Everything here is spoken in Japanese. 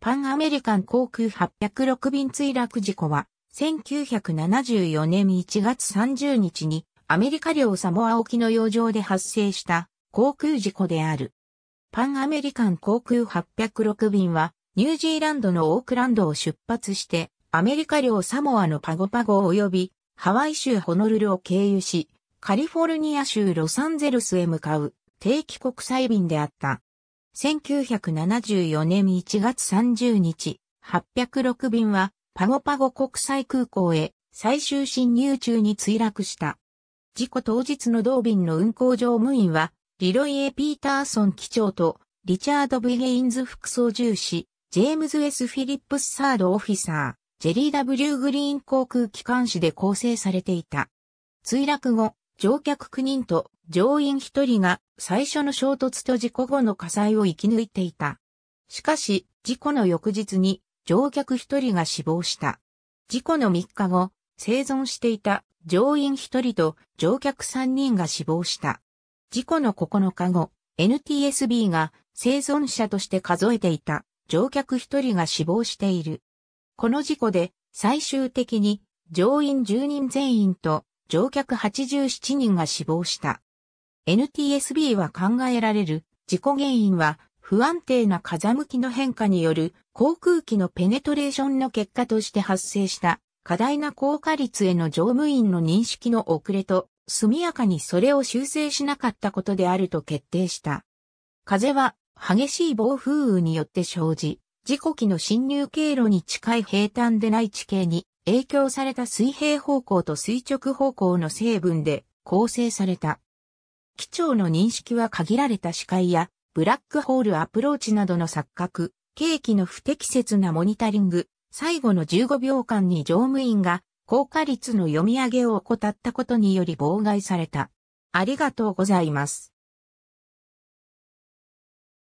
パンアメリカン航空806便墜落事故は、1974年1月30日にアメリカ領サモア沖の洋上で発生した航空事故である。パンアメリカン航空806便はニュージーランドのオークランドを出発してアメリカ領サモアのパゴパゴ及びハワイ州ホノルルを経由しカリフォルニア州ロサンゼルスへ向かう定期国際便であった。1974年1月30日、806便はパゴパゴ国際空港へ最終進入中に墜落した。事故当日の同便の運航乗務員は、リロイエ・ピーターソン機長と、リチャード・ブ・ゲインズ副操縦士、ジェームズ・エス・フィリップス・サード・オフィサー、ジェリー・ W・ グリーン航空機関士で構成されていた。墜落後、乗客9人と乗員一人が最初の衝突と事故後の火災を生き抜いていた。しかし、事故の翌日に乗客一人が死亡した。事故の3日後、生存していた乗員一人と乗客三人が死亡した。事故の9日後、NTSB が生存者として数えていた乗客一人が死亡している。この事故で最終的に乗員10人全員と乗客87人が死亡した。NTSB は考えられる事故原因は不安定な風向きの変化による航空機のペネトレーションの結果として発生した過大な高架率への乗務員の認識の遅れと速やかにそれを修正しなかったことであると決定した。風は激しい暴風雨によって生じ、事故機の侵入経路に近い平坦でない地形に影響された水平方向と垂直方向の成分で構成された。機長の認識は限られた視界や、ブラックホールアプローチなどの錯覚、景気の不適切なモニタリング、最後の15秒間に乗務員が高果率の読み上げを怠ったことにより妨害された。ありがとうございます。